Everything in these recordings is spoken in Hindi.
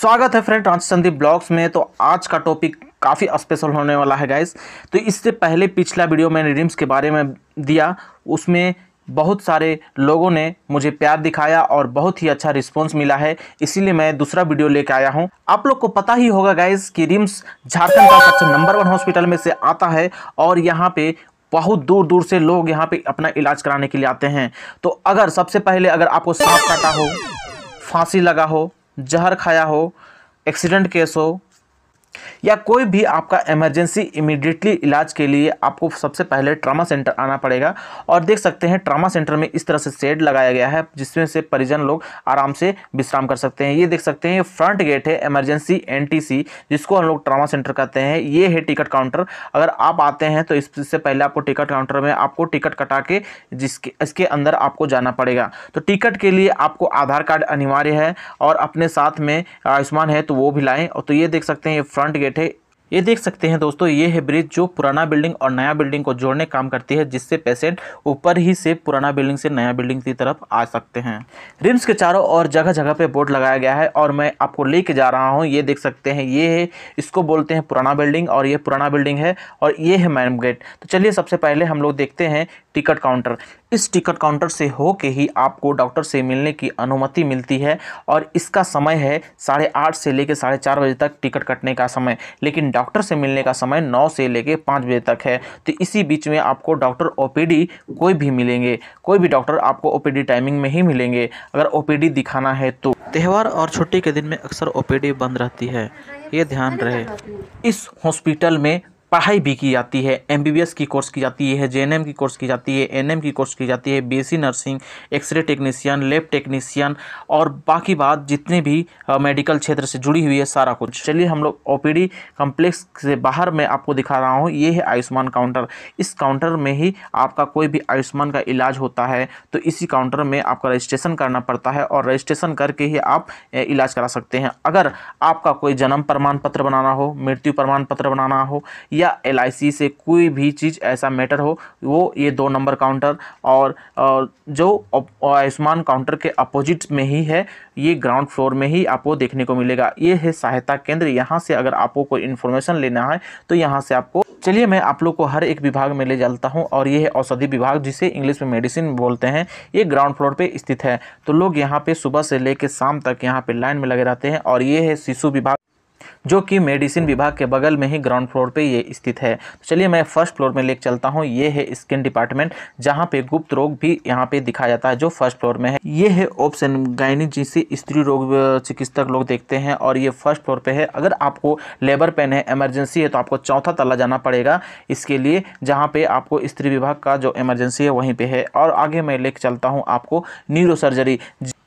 स्वागत है फ्रेंड संदीप ब्लॉग्स में तो आज का टॉपिक काफ़ी स्पेशल होने वाला है गाइस तो इससे पहले पिछला वीडियो मैंने रिम्स के बारे में दिया उसमें बहुत सारे लोगों ने मुझे प्यार दिखाया और बहुत ही अच्छा रिस्पॉन्स मिला है इसीलिए मैं दूसरा वीडियो लेके आया हूँ आप लोग को पता ही होगा गाइस कि रिम्स झारखंड का सबसे नंबर वन हॉस्पिटल में से आता है और यहाँ पर बहुत दूर दूर से लोग यहाँ पर अपना इलाज कराने के लिए आते हैं तो अगर सबसे पहले अगर आपको सांप काटा हो फांसी लगा हो जहर खाया हो एक्सीडेंट केस हो या कोई भी आपका इमरजेंसी इमीडिएटली इलाज के लिए आपको सबसे पहले ट्रामा सेंटर आना पड़ेगा और देख सकते हैं ट्रामा सेंटर में इस तरह से शेड लगाया गया है जिसमें से परिजन लोग आराम से विश्राम कर सकते हैं ये देख सकते हैं ये फ्रंट गेट है इमरजेंसी एनटीसी जिसको हम लोग ट्रामा सेंटर कहते हैं ये है टिकट काउंटर अगर आप आते हैं तो इससे पहले आपको टिकट काउंटर में आपको टिकट कटा के जिसके इसके अंदर आपको जाना पड़ेगा तो टिकट के लिए आपको आधार कार्ड अनिवार्य है और अपने साथ में आयुष्मान है तो वो भी लाएँ और तो ये देख सकते हैं ये फ्रंट गेट है ये देख सकते हैं दोस्तों ये है ब्रिज जो पुराना बिल्डिंग और नया बिल्डिंग को जोड़ने काम करती है जिससे पेशेंट ऊपर ही से पुराना बिल्डिंग से नया बिल्डिंग की तरफ आ सकते हैं रिम्स के चारों ओर जगह जगह पे बोर्ड लगाया गया है और मैं आपको लेके जा रहा हूँ ये देख सकते हैं ये है इसको बोलते हैं पुराना बिल्डिंग और ये पुराना बिल्डिंग है और ये है मैम गेट तो चलिए सबसे पहले हम लोग देखते हैं टिकट काउंटर इस टिकट काउंटर से हो के ही आपको डॉक्टर से मिलने की अनुमति मिलती है और इसका समय है साढ़े आठ से लेकर साढ़े चार बजे तक टिकट कटने का समय लेकिन डॉक्टर से मिलने का समय नौ से लेकर पाँच बजे तक है तो इसी बीच में आपको डॉक्टर ओ कोई भी मिलेंगे कोई भी डॉक्टर आपको ओ टाइमिंग में ही मिलेंगे अगर ओ दिखाना है तो त्यौहार और छुट्टी के दिन में अक्सर ओ बंद रहती है ये ध्यान रहे इस हॉस्पिटल में पढ़ाई भी की जाती है एमबीबीएस की कोर्स की जाती है जेएनएम की कोर्स की जाती है एनएम की कोर्स की जाती है BSc nursing X-ray technician lab technician और बाकी बात जितने भी मेडिकल क्षेत्र से जुड़ी हुई है सारा कुछ चलिए हम लोग ओ कॉम्प्लेक्स से बाहर मैं आपको दिखा रहा हूँ ये है आयुष्मान काउंटर इस काउंटर में ही आपका कोई भी आयुष्मान का इलाज होता है तो इसी काउंटर में आपका रजिस्ट्रेशन करना पड़ता है और रजिस्ट्रेशन करके ही आप इलाज करा सकते हैं अगर आपका कोई जन्म प्रमाण पत्र बनाना हो मृत्यु प्रमाण पत्र बनाना हो या एल से कोई भी चीज़ ऐसा मैटर हो वो ये दो नंबर काउंटर और जो आयुष्मान काउंटर के अपोजिट में ही है ये ग्राउंड फ्लोर में ही आपको देखने को मिलेगा ये है सहायता केंद्र यहाँ से अगर आपको कोई इन्फॉर्मेशन लेना है तो यहाँ से आपको चलिए मैं आप लोग को हर एक विभाग में ले जाता हूँ और ये है औषधि विभाग जिसे इंग्लिश में मेडिसिन बोलते हैं ये ग्राउंड फ्लोर पे स्थित है तो लोग यहाँ पे सुबह से लेकर शाम तक यहाँ पे लाइन में लगे रहते हैं और ये है शिशु विभाग जो कि मेडिसिन विभाग के बगल में ही ग्राउंड फ्लोर पे ये स्थित है तो चलिए मैं फर्स्ट फ्लोर में लेकर चलता हूँ ये है स्किन डिपार्टमेंट जहाँ पे गुप्त रोग भी यहाँ पे दिखा जाता है जो फर्स्ट फ्लोर में है ये है ऑप्शन गायनी जिसे स्त्री रोग चिकित्सक लोग देखते हैं और ये फर्स्ट फ्लोर पे है अगर आपको लेबर पेन है एमरजेंसी है तो आपको चौथा तला जाना पड़ेगा इसके लिए जहाँ पे आपको स्त्री विभाग का जो एमरजेंसी है वहीं पे है और आगे मैं लेकर चलता हूँ आपको न्यूरो सर्जरी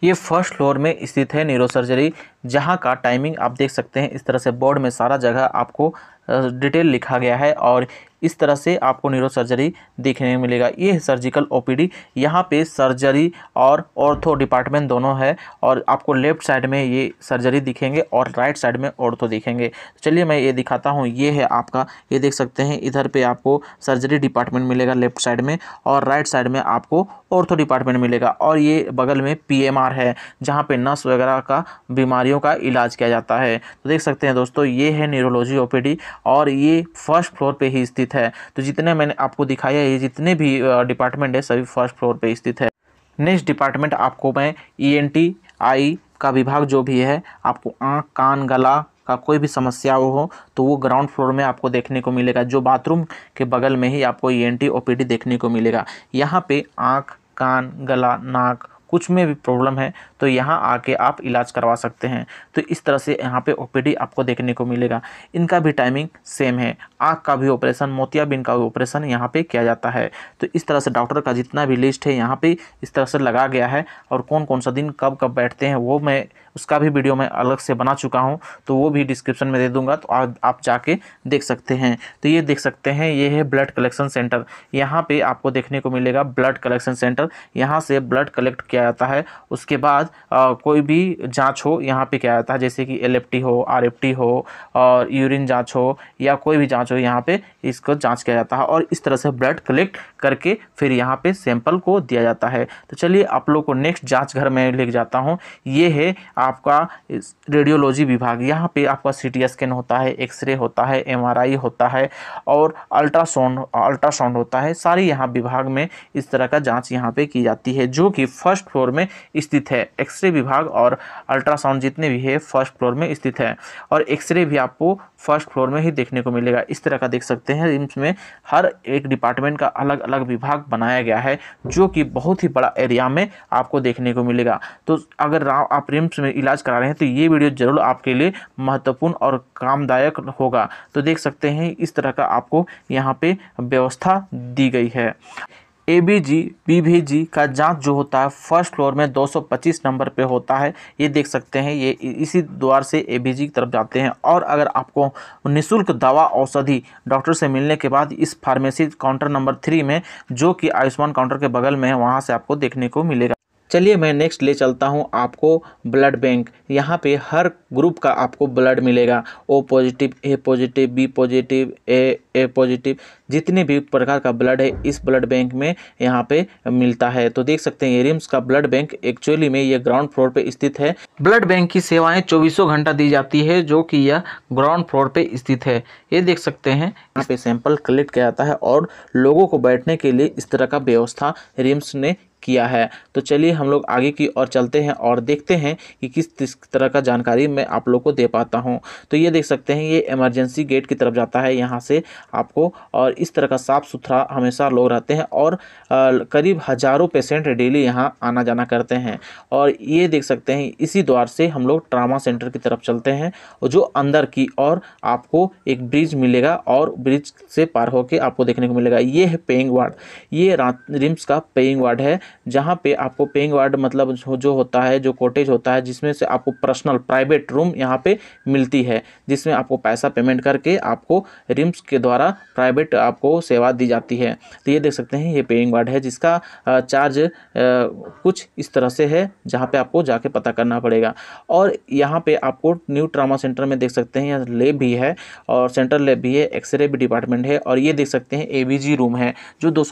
ये फर्स्ट फ्लोर में स्थित है न्यूरो सर्जरी जहाँ का टाइमिंग आप देख सकते हैं इस तरह से से बोर्ड में सारा जगह आपको डिटेल लिखा गया है और इस तरह से आपको न्यूरो सर्जरी देखने मिलेगा ये है सर्जिकल ओपीडी यहाँ पर सर्जरी और ऑर्थो डिपार्टमेंट दोनों है और आपको लेफ्ट साइड में ये सर्जरी दिखेंगे और राइट साइड में ऑर्थो दिखेंगे तो चलिए मैं ये दिखाता हूँ ये है आपका ये देख सकते हैं इधर पे आपको सर्जरी डिपार्टमेंट मिलेगा लेफ्ट साइड में और राइट साइड में आपको ऑर्थो डिपार्टमेंट मिलेगा और ये बगल में पी है जहाँ पर नस वगैरह का बीमारियों का इलाज किया जाता है तो देख सकते हैं दोस्तों ये है न्यूरोलॉजी ओ और ये फर्स्ट फ्लोर पे ही स्थित है तो जितने मैंने आपको दिखाया है ये जितने भी डिपार्टमेंट है सभी फर्स्ट फ्लोर पे स्थित है नेक्स्ट डिपार्टमेंट आपको मैं ई एन आई का विभाग जो भी है आपको आँख कान गला का कोई भी समस्या हो तो वो ग्राउंड फ्लोर में आपको देखने को मिलेगा जो बाथरूम के बगल में ही आपको ई एन टी देखने को मिलेगा यहाँ पे आँख कान गला नाक कुछ में भी प्रॉब्लम है तो यहाँ आके आप इलाज करवा सकते हैं तो इस तरह से यहाँ पे ओपीडी आपको देखने को मिलेगा इनका भी टाइमिंग सेम है आँख का भी ऑपरेशन मोतियाबिन का भी ऑपरेशन यहाँ पे किया जाता है तो इस तरह से डॉक्टर का जितना भी लिस्ट है यहाँ पे इस तरह से लगा गया है और कौन कौन सा दिन कब कब बैठते हैं वो मैं उसका भी वीडियो मैं अलग से बना चुका हूँ तो वो भी डिस्क्रिप्शन में दे दूँगा तो आप जाके देख सकते हैं तो ये देख सकते हैं ये है ब्लड कलेक्शन सेंटर यहाँ पर आपको देखने को मिलेगा ब्लड कलेक्शन सेंटर यहाँ से ब्लड कलेक्ट किया जाता है उसके बाद आ, कोई भी जाँच हो यहाँ पर किया जाता है जैसे कि एल हो आर हो और यूरिन जाँच हो या कोई भी जाँच हो यहाँ पर इसको जाँच किया जाता है और इस तरह से ब्लड कलेक्ट करके फिर यहाँ पर सैंपल को दिया जाता है तो चलिए आप लोग को नेक्स्ट जाँच घर में लेके जाता हूँ ये है आपका रेडियोलॉजी विभाग यहाँ पे आपका सी टी स्कैन होता है एक्सरे होता है एमआरआई होता है और अल्ट्रासाउंड अल्ट्रासाउंड होता है सारी यहाँ विभाग में इस तरह का जाँच यहाँ पर की जाती है जो कि फर्स्ट फ्लोर में स्थित है एक्सरे विभाग और अल्ट्रासाउंड जितने भी है फर्स्ट फ्लोर में स्थित है और एक्सरे भी आपको फर्स्ट फ्लोर में ही देखने को मिलेगा इस तरह का देख सकते हैं रिम्स में हर एक डिपार्टमेंट का अलग अलग विभाग बनाया गया है जो कि बहुत ही बड़ा एरिया में आपको देखने को मिलेगा तो अगर आप रिम्स में इलाज करा रहे हैं तो ये वीडियो ज़रूर आपके लिए महत्वपूर्ण और कामदायक होगा तो देख सकते हैं इस तरह का आपको यहाँ पे व्यवस्था दी गई है ए बी जी बी भी जी का जांच जो होता है फर्स्ट फ्लोर में 225 नंबर पे होता है ये देख सकते हैं ये इसी द्वार से ए बी जी की तरफ जाते हैं और अगर आपको निशुल्क दवा औषधि डॉक्टर से मिलने के बाद इस फार्मेसी काउंटर नंबर थ्री में जो कि आयुष्मान काउंटर के बगल में है वहाँ से आपको देखने को मिलेगा चलिए मैं नेक्स्ट ले चलता हूँ आपको ब्लड बैंक यहाँ पे हर ग्रुप का आपको ब्लड मिलेगा O positive A positive B positive A A positive जितने भी प्रकार का ब्लड है इस ब्लड बैंक में यहाँ पे मिलता है तो देख सकते हैं एरिम्स का ब्लड बैंक एक्चुअली में ये ग्राउंड फ्लोर पे स्थित है ब्लड बैंक की सेवाएं चौबीसों घंटा दी जाती है जो कि यह ग्राउंड फ्लोर पे स्थित है ये देख सकते हैं यहाँ पे सैंपल कलेक्ट किया जाता है और लोगों को बैठने के लिए इस तरह का व्यवस्था रिम्स ने किया है तो चलिए हम लोग आगे की ओर चलते हैं और देखते हैं कि किस तरह का जानकारी मैं आप लोग को दे पाता हूँ तो ये देख सकते हैं ये इमरजेंसी गेट की तरफ जाता है यहाँ से आपको और इस तरह का साफ़ सुथरा हमेशा लोग रहते हैं और करीब हज़ारों पेशेंट डेली यहाँ आना जाना करते हैं और ये देख सकते हैं इसी द्वार से हम लोग ट्रामा सेंटर की तरफ चलते हैं जो अंदर की और आपको एक ब्रिज मिलेगा और ब्रिज से पार होकर आपको देखने को मिलेगा ये है पेइंग वार्ड ये रिम्स का पेइंग वार्ड है जहाँ पे आपको पेइंग वार्ड मतलब जो जो होता है जो कॉटेज होता है जिसमें से आपको पर्सनल प्राइवेट रूम यहाँ पे मिलती है जिसमें आपको पैसा पेमेंट करके आपको रिम्स के द्वारा प्राइवेट आपको सेवा दी जाती है तो ये देख सकते हैं ये पेइंग वार्ड है जिसका चार्ज कुछ इस तरह से है जहाँ पर आपको जाके पता करना पड़ेगा और यहाँ पर आपको न्यू ट्रामा सेंटर में देख सकते हैं यहाँ लेब भी है और सेंट्रल लेब भी है एक्सरे भी डिपार्टमेंट है और ये देख सकते हैं ए रूम है जो दो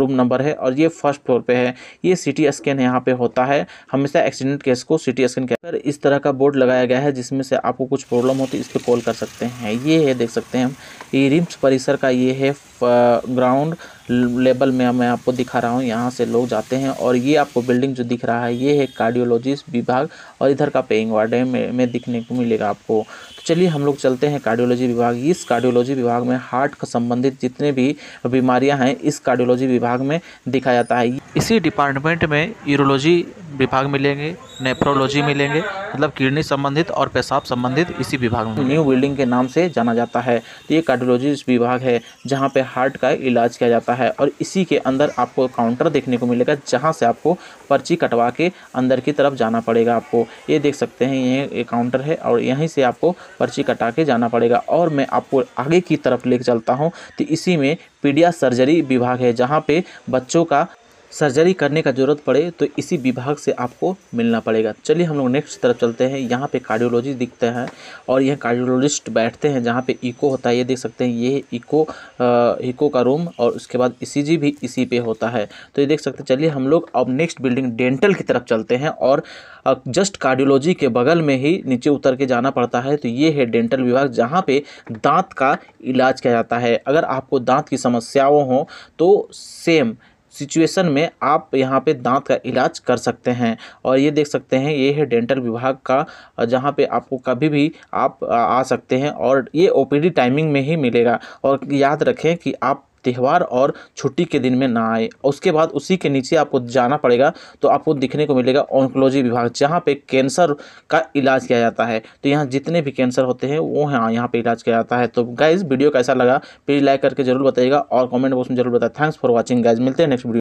रूम नंबर है और ये फर्स्ट फ्लोर तौर पे है ये सिटी स्कैन यहाँ पे होता है हमेशा एक्सीडेंट केस को सिटी स्कैन कहकर इस तरह का बोर्ड लगाया गया है जिसमें से आपको कुछ प्रॉब्लम होती तो इस पर कॉल कर सकते हैं ये है देख सकते हैं हम ये रिम्स परिसर का ये है ग्राउंड लेवल में मैं आपको दिखा रहा हूँ यहाँ से लोग जाते हैं और ये आपको बिल्डिंग जो दिख रहा है ये है कार्डियोलॉजिस्ट विभाग और इधर का पेइंग वार्ड है में, में दिखने को मिलेगा आपको तो चलिए हम लोग चलते हैं कार्डियोलॉजी विभाग इस कार्डियोलॉजी विभाग में हार्ट का संबंधित जितने भी बीमारियाँ हैं इस कार्डियोलॉजी विभाग में दिखा जाता है इसी डिपार्टमेंट में यूरोलॉजी विभाग मिलेंगे नेफ्रोलॉजी मिलेंगे मतलब किडनी संबंधित और पेशाब संबंधित इसी विभाग में न्यू बिल्डिंग के नाम से जाना जाता है तो ये कार्डियोलॉजी विभाग है जहाँ पे हार्ट का इलाज किया जाता है है और इसी के अंदर आपको काउंटर देखने को मिलेगा जहाँ से आपको पर्ची कटवा के अंदर की तरफ जाना पड़ेगा आपको ये देख सकते हैं ये काउंटर है और यहीं से आपको पर्ची कटा के जाना पड़ेगा और मैं आपको आगे की तरफ ले चलता हूँ तो इसी में पीडिया सर्जरी विभाग है जहाँ पे बच्चों का सर्जरी करने का ज़रूरत पड़े तो इसी विभाग से आपको मिलना पड़ेगा चलिए हम लोग नेक्स्ट तरफ चलते हैं यहाँ पे कार्डियोलॉजी दिखते हैं और यह कार्डियोलॉजिस्ट बैठते हैं जहाँ पे इको होता है ये देख सकते हैं ये इको इको का रूम और उसके बाद ई भी इसी पे होता है तो ये देख सकते हैं चलिए हम लोग अब नेक्स्ट बिल्डिंग डेंटल की तरफ चलते हैं और जस्ट कार्डियोलॉजी के बगल में ही नीचे उतर के जाना पड़ता है तो ये है डेंटल विभाग जहाँ पर दाँत का इलाज किया जाता है अगर आपको दाँत की समस्याओं हों तो सेम सिचुएशन में आप यहाँ पे दांत का इलाज कर सकते हैं और ये देख सकते हैं ये है डेंटल विभाग का जहाँ पे आपको कभी भी आप आ सकते हैं और ये ओपीडी टाइमिंग में ही मिलेगा और याद रखें कि आप त्यौहार और छुट्टी के दिन में ना आए उसके बाद उसी के नीचे आपको जाना पड़ेगा तो आपको दिखने को मिलेगा ऑनकोलॉजी विभाग जहाँ पे कैंसर का इलाज किया जाता है तो यहाँ जितने भी कैंसर होते हैं वो हाँ यहाँ पे इलाज किया जाता है तो गाइज वीडियो कैसा लगा प्लीज़ लाइक करके जरूर बताइएगा और कमेंट बॉक्स में जरूर बताया थैंक्स फॉर वॉचिंग गाइज मिलते हैं नेक्स्ट वीडियो